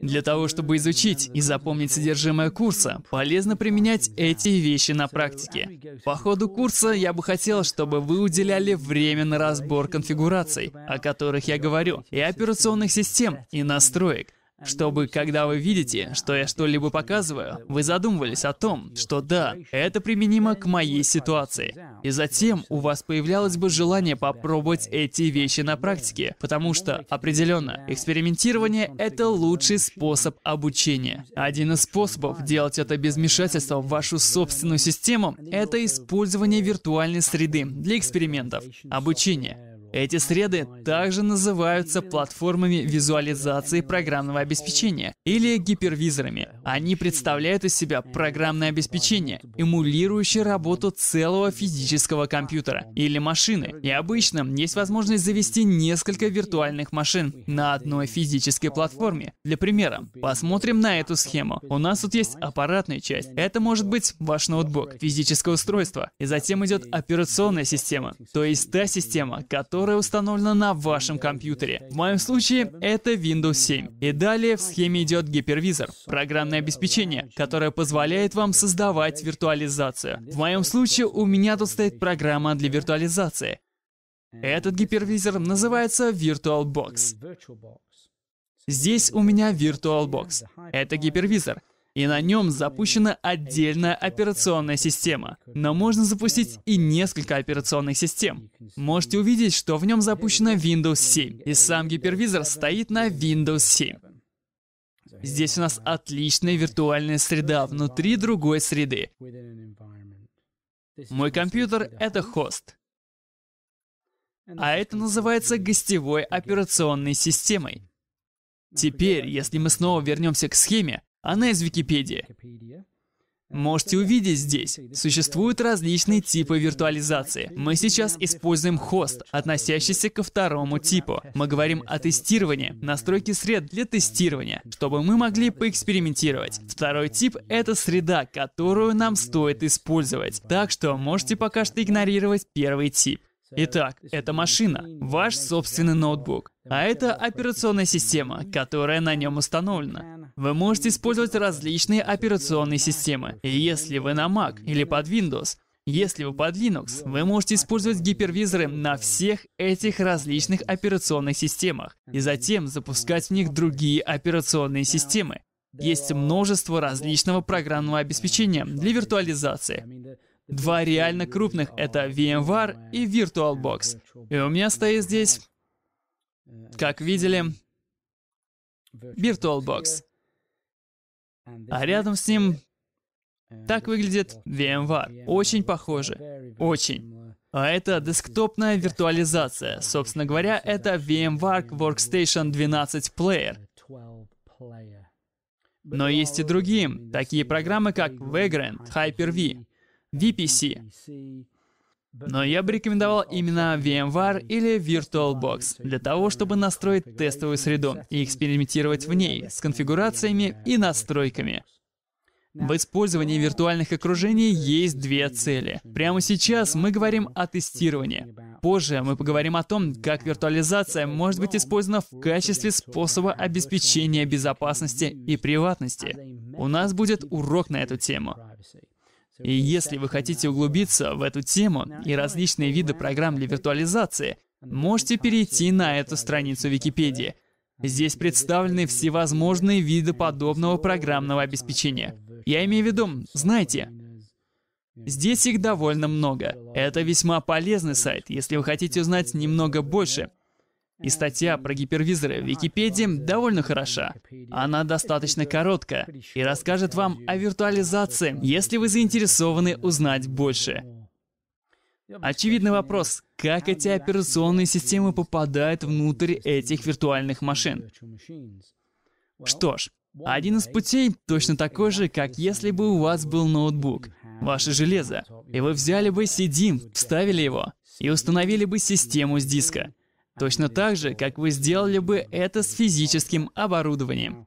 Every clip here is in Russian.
Для того, чтобы изучить и запомнить содержимое курса, полезно применять эти вещи на практике. По ходу курса я бы хотел, чтобы вы уделяли время на разбор конфигураций, о которых я говорю, и операционных систем, и настроек чтобы, когда вы видите, что я что-либо показываю, вы задумывались о том, что да, это применимо к моей ситуации. И затем у вас появлялось бы желание попробовать эти вещи на практике, потому что, определенно, экспериментирование — это лучший способ обучения. Один из способов делать это без вмешательства в вашу собственную систему — это использование виртуальной среды для экспериментов, обучения. Эти среды также называются платформами визуализации программного обеспечения или гипервизорами. Они представляют из себя программное обеспечение, эмулирующее работу целого физического компьютера или машины. И обычно есть возможность завести несколько виртуальных машин на одной физической платформе. Для примера, посмотрим на эту схему. У нас тут есть аппаратная часть. Это может быть ваш ноутбук, физическое устройство. И затем идет операционная система, то есть та система, которая которая установлена на вашем компьютере. В моем случае это Windows 7. И далее в схеме идет гипервизор, программное обеспечение, которое позволяет вам создавать виртуализацию. В моем случае у меня тут стоит программа для виртуализации. Этот гипервизор называется VirtualBox. Здесь у меня VirtualBox. Это гипервизор и на нем запущена отдельная операционная система. Но можно запустить и несколько операционных систем. Можете увидеть, что в нем запущена Windows 7, и сам гипервизор стоит на Windows 7. Здесь у нас отличная виртуальная среда внутри другой среды. Мой компьютер — это хост. А это называется гостевой операционной системой. Теперь, если мы снова вернемся к схеме, она из Википедии. Можете увидеть здесь. Существуют различные типы виртуализации. Мы сейчас используем хост, относящийся ко второму типу. Мы говорим о тестировании, настройке сред для тестирования, чтобы мы могли поэкспериментировать. Второй тип — это среда, которую нам стоит использовать. Так что можете пока что игнорировать первый тип. Итак, это машина, ваш собственный ноутбук, а это операционная система, которая на нем установлена. Вы можете использовать различные операционные системы. И если вы на Mac или под Windows, если вы под Linux, вы можете использовать гипервизоры на всех этих различных операционных системах и затем запускать в них другие операционные системы. Есть множество различного программного обеспечения для виртуализации. Два реально крупных — это VMware и VirtualBox. И у меня стоит здесь, как видели, VirtualBox. А рядом с ним так выглядит VMware. Очень похоже. Очень. А это десктопная виртуализация. Собственно говоря, это VMware Workstation 12 Player. Но есть и другие, такие программы как Vagrant, Hyper-V. VPC. Но я бы рекомендовал именно VMware или VirtualBox для того, чтобы настроить тестовую среду и экспериментировать в ней с конфигурациями и настройками. В использовании виртуальных окружений есть две цели. Прямо сейчас мы говорим о тестировании. Позже мы поговорим о том, как виртуализация может быть использована в качестве способа обеспечения безопасности и приватности. У нас будет урок на эту тему. И если вы хотите углубиться в эту тему и различные виды программ для виртуализации, можете перейти на эту страницу Википедии. Здесь представлены всевозможные виды подобного программного обеспечения. Я имею в виду, знаете, здесь их довольно много. Это весьма полезный сайт, если вы хотите узнать немного больше и статья про гипервизоры в Википедии довольно хороша. Она достаточно короткая и расскажет вам о виртуализации, если вы заинтересованы узнать больше. Очевидный вопрос, как эти операционные системы попадают внутрь этих виртуальных машин? Что ж, один из путей точно такой же, как если бы у вас был ноутбук, ваше железо, и вы взяли бы CD, вставили его и установили бы систему с диска. Точно так же, как вы сделали бы это с физическим оборудованием.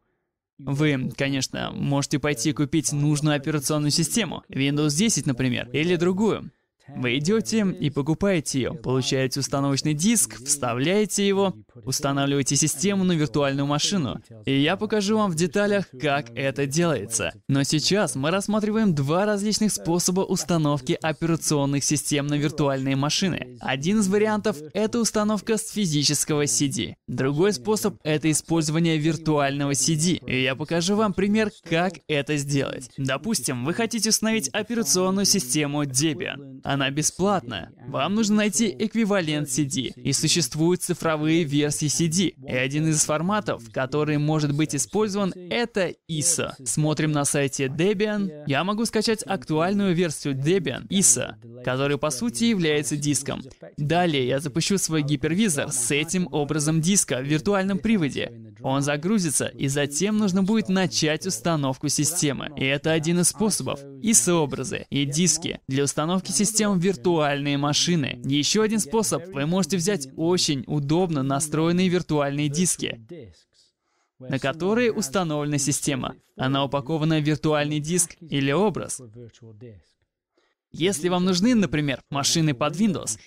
Вы, конечно, можете пойти купить нужную операционную систему, Windows 10, например, или другую. Вы идете и покупаете ее, получаете установочный диск, вставляете его, Устанавливайте систему на виртуальную машину, и я покажу вам в деталях, как это делается. Но сейчас мы рассматриваем два различных способа установки операционных систем на виртуальные машины. Один из вариантов — это установка с физического CD. Другой способ — это использование виртуального CD. И я покажу вам пример, как это сделать. Допустим, вы хотите установить операционную систему Debian. Она бесплатна. Вам нужно найти эквивалент CD, и существуют цифровые версии версии e CD. И один из форматов, который может быть использован, это ISO. Смотрим на сайте Debian. Я могу скачать актуальную версию Debian, ISO, которая по сути является диском. Далее я запущу свой гипервизор с этим образом диска в виртуальном приводе. Он загрузится, и затем нужно будет начать установку системы. И это один из способов. И сообразы, и диски. Для установки систем виртуальные машины. Еще один способ. Вы можете взять очень удобно настроенные виртуальные диски на которые установлена система. Она упакована в виртуальный диск или образ. Если вам нужны, например, машины под Windows,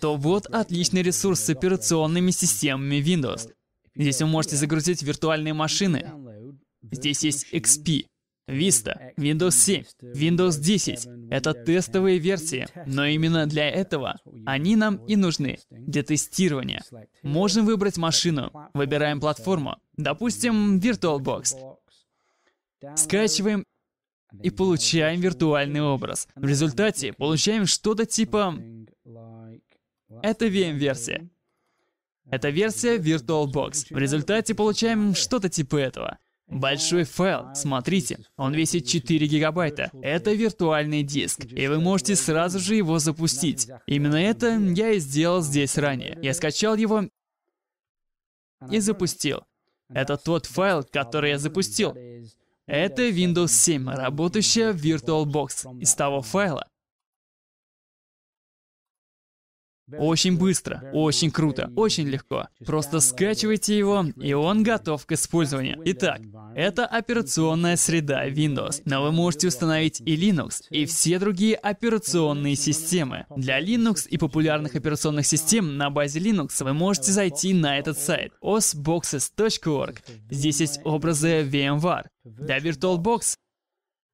то вот отличный ресурс с операционными системами Windows. Здесь вы можете загрузить виртуальные машины. Здесь есть XP, Vista, Windows 7, Windows 10. Это тестовые версии, но именно для этого они нам и нужны, для тестирования. Можем выбрать машину, выбираем платформу, допустим, VirtualBox. Скачиваем и получаем виртуальный образ. В результате получаем что-то типа это VM-версия. Это версия VirtualBox. В результате получаем что-то типа этого. Большой файл, смотрите, он весит 4 гигабайта. Это виртуальный диск, и вы можете сразу же его запустить. Именно это я и сделал здесь ранее. Я скачал его и запустил. Это тот файл, который я запустил. Это Windows 7, работающая VirtualBox из того файла, Очень быстро, очень круто, очень легко. Просто скачивайте его, и он готов к использованию. Итак, это операционная среда Windows, но вы можете установить и Linux, и все другие операционные системы. Для Linux и популярных операционных систем на базе Linux вы можете зайти на этот сайт osboxes.org. Здесь есть образы VMware. Для VirtualBox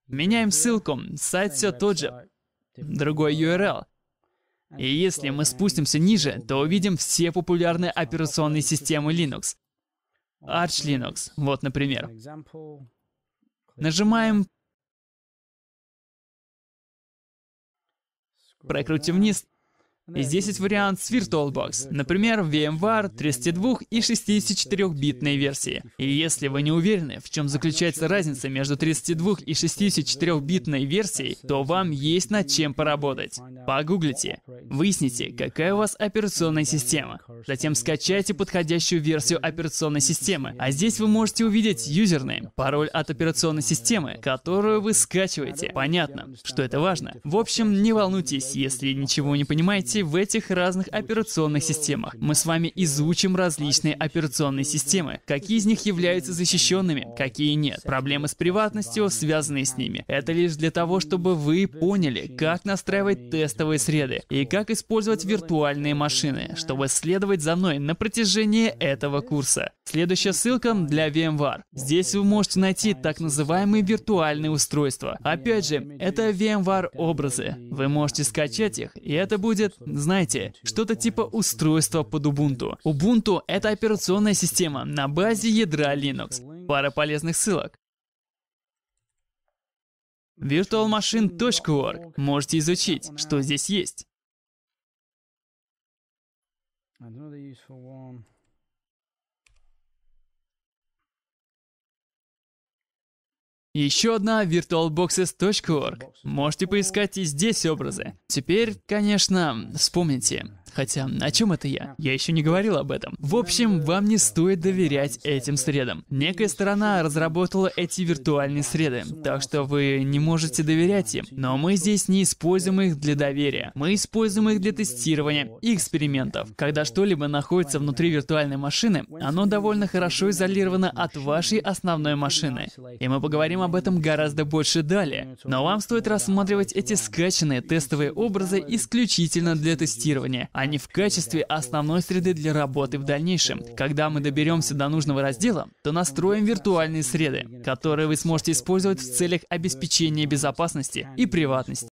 меняем ссылку, сайт все тот же, другой URL. И если мы спустимся ниже, то увидим все популярные операционные системы Linux. Arch Linux, вот, например. Нажимаем Прокрутим вниз, и здесь есть вариант с VirtualBox, например, VMware 32 и 64-битной версии. И если вы не уверены, в чем заключается разница между 32 и 64-битной версией, то вам есть над чем поработать. Погуглите, выясните, какая у вас операционная система. Затем скачайте подходящую версию операционной системы. А здесь вы можете увидеть юзернейм, пароль от операционной системы, которую вы скачиваете. Понятно, что это важно. В общем, не волнуйтесь, если ничего не понимаете, записи в этих разных операционных системах. Мы с вами изучим различные операционные системы, какие из них являются защищенными, какие нет, проблемы с приватностью, связанные с ними. Это лишь для того, чтобы вы поняли, как настраивать тестовые среды и как использовать виртуальные машины, чтобы следовать за мной на протяжении этого курса. Следующая ссылка для VMware. Здесь вы можете найти так называемые виртуальные устройства. Опять же, это VMware образы. Вы можете скачать их, и это будет, знаете, что-то типа устройства под Ubuntu. Ubuntu — это операционная система на базе ядра Linux. Пара полезных ссылок. virtualmachine.org. Можете изучить, что здесь есть. Еще одна virtualboxes.org. Можете поискать и здесь образы. Теперь, конечно, вспомните, Хотя, о чем это я? Я еще не говорил об этом. В общем, вам не стоит доверять этим средам. Некая сторона разработала эти виртуальные среды, так что вы не можете доверять им. Но мы здесь не используем их для доверия. Мы используем их для тестирования и экспериментов. Когда что-либо находится внутри виртуальной машины, оно довольно хорошо изолировано от вашей основной машины. И мы поговорим об этом гораздо больше далее. Но вам стоит рассматривать эти скачанные тестовые образы исключительно для тестирования, а не в качестве основной среды для работы в дальнейшем. Когда мы доберемся до нужного раздела, то настроим виртуальные среды, которые вы сможете использовать в целях обеспечения безопасности и приватности.